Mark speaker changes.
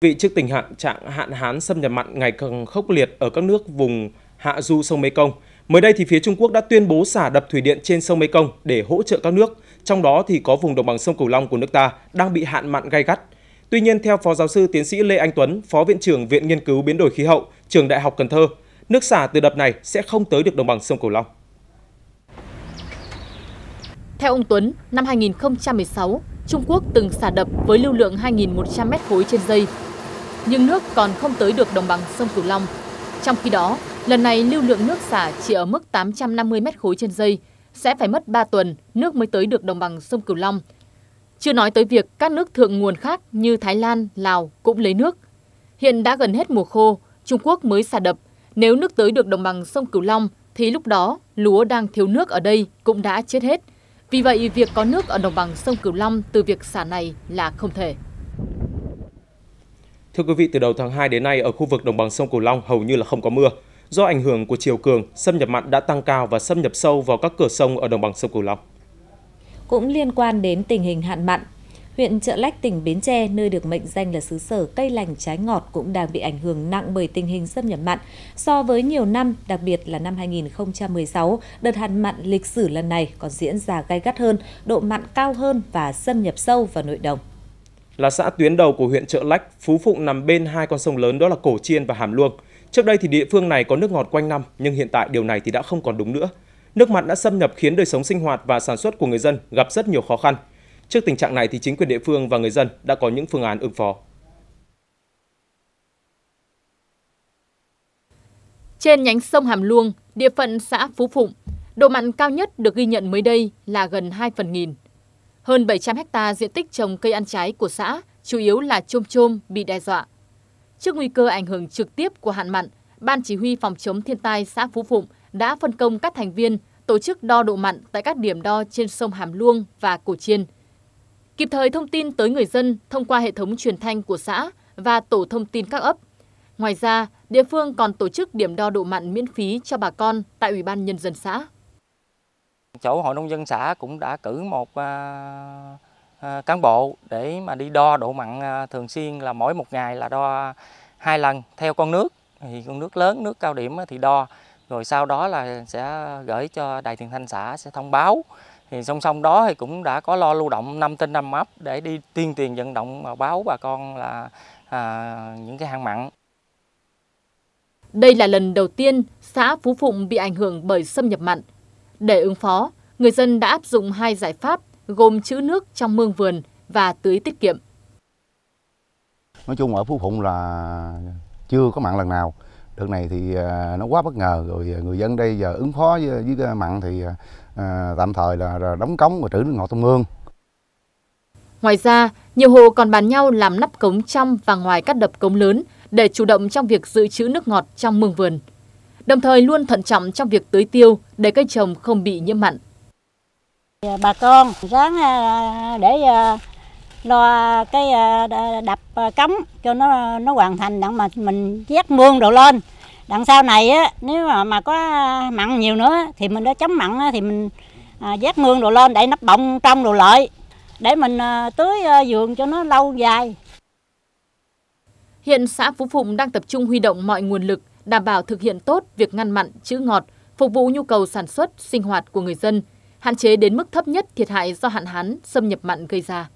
Speaker 1: Vị trước tình hạn trạng hạn hán xâm nhập mặn ngày càng khốc liệt ở các nước vùng hạ du sông Mekong, mới đây thì phía Trung Quốc đã tuyên bố xả đập thủy điện trên sông Mekong để hỗ trợ các nước, trong đó thì có vùng đồng bằng sông Cửu Long của nước ta đang bị hạn mặn gay gắt. Tuy nhiên, theo Phó Giáo sư Tiến sĩ Lê Anh Tuấn, Phó Viện trưởng Viện Nghiên cứu Biến đổi Khí hậu, Trường Đại học Cần Thơ, nước xả từ đập này sẽ không tới được đồng bằng sông Cửu Long.
Speaker 2: Theo ông Tuấn, năm 2016, Trung Quốc từng xả đập với lưu lượng 2.100 mét khối trên giây nhưng nước còn không tới được đồng bằng sông Cửu Long. Trong khi đó, lần này lưu lượng nước xả chỉ ở mức 850 mét khối trên giây, sẽ phải mất 3 tuần nước mới tới được đồng bằng sông Cửu Long. Chưa nói tới việc các nước thượng nguồn khác như Thái Lan, Lào cũng lấy nước. Hiện đã gần hết mùa khô, Trung Quốc mới xả đập. Nếu nước tới được đồng bằng sông Cửu Long thì lúc đó lúa đang thiếu nước ở đây cũng đã chết hết. Vì vậy, việc có nước ở đồng bằng sông Cửu Long từ việc xả này là không thể.
Speaker 1: Thưa quý vị, từ đầu tháng 2 đến nay ở khu vực đồng bằng sông Cửu Long hầu như là không có mưa. Do ảnh hưởng của chiều cường, xâm nhập mặn đã tăng cao và xâm nhập sâu vào các cửa sông ở đồng bằng sông Cửu Long.
Speaker 2: Cũng liên quan đến tình hình hạn mặn, huyện Trợ Lách tỉnh Bến Tre nơi được mệnh danh là xứ sở cây lành trái ngọt cũng đang bị ảnh hưởng nặng bởi tình hình xâm nhập mặn so với nhiều năm, đặc biệt là năm 2016, đợt hạn mặn lịch sử lần này còn diễn ra gay gắt hơn, độ mặn cao hơn và xâm nhập sâu vào nội đồng
Speaker 1: là xã tuyến đầu của huyện Trợ Lách, Phú Phụng nằm bên hai con sông lớn đó là Cổ Chiên và Hàm Luông. Trước đây thì địa phương này có nước ngọt quanh năm, nhưng hiện tại điều này thì đã không còn đúng nữa. Nước mặn đã xâm nhập khiến đời sống sinh hoạt và sản xuất của người dân gặp rất nhiều khó khăn. Trước tình trạng này thì chính quyền địa phương và người dân đã có những phương án ứng phó.
Speaker 2: Trên nhánh sông Hàm Luông, địa phận xã Phú Phụng, độ mặn cao nhất được ghi nhận mới đây là gần 2 phần nghìn. Hơn 700 hecta diện tích trồng cây ăn trái của xã, chủ yếu là chôm chôm bị đe dọa. Trước nguy cơ ảnh hưởng trực tiếp của hạn mặn, Ban Chỉ huy Phòng chống thiên tai xã Phú Phụng đã phân công các thành viên tổ chức đo độ mặn tại các điểm đo trên sông Hàm Luông và Cổ Chiên. Kịp thời thông tin tới người dân thông qua hệ thống truyền thanh của xã và tổ thông tin các ấp. Ngoài ra, địa phương còn tổ chức điểm đo độ mặn miễn phí cho bà con tại Ủy ban Nhân dân xã.
Speaker 1: Chỗ hội nông dân xã cũng đã cử một à, à, cán bộ để mà đi đo độ mặn à, thường xuyên là mỗi một ngày là đo hai lần theo con nước thì con nước lớn nước cao điểm thì đo rồi sau đó là sẽ gửi cho đài truyền thanh xã sẽ thông báo thì song song đó thì cũng đã có lo lưu động năm tin năm ấp để đi tuyên truyền vận động báo bà con là à, những cái hàng mặn
Speaker 2: đây là lần đầu tiên xã Phú Phụng bị ảnh hưởng bởi xâm nhập mặn để ứng phó, người dân đã áp dụng hai giải pháp gồm trữ nước trong mương vườn và tưới tiết kiệm.
Speaker 1: Nói chung ở Phú Phụng là chưa có mặn lần nào. Đợt này thì à, nó quá bất ngờ rồi à, người dân đây giờ ứng phó với, với mặn thì à, tạm thời là, đóng cống và trữ nước ngọt trong mương.
Speaker 2: Ngoài ra, nhiều hộ còn bàn nhau làm nắp cống trong và ngoài các đập cống lớn để chủ động trong việc dự trữ nước ngọt trong mương vườn. Đồng thời luôn thận trọng trong việc tưới tiêu, để cây trồng không bị nhiễm mặn. À, bà con ráng à, để à, lo cái đập cống cho nó nó hoàn thành đặng mà mình vét mương đồ lên Đằng sau này á nếu mà mà có mặn nhiều nữa thì mình đã chống mặn thì mình vét mương đồ lên để nắp bọng trong đồ lợi để mình tưới vườn cho nó lâu dài Hiện xã Phú Phụng đang tập trung huy động mọi nguồn lực đảm bảo thực hiện tốt việc ngăn mặn, chữ ngọt, phục vụ nhu cầu sản xuất, sinh hoạt của người dân, hạn chế đến mức thấp nhất thiệt hại do hạn hán, xâm nhập mặn gây ra.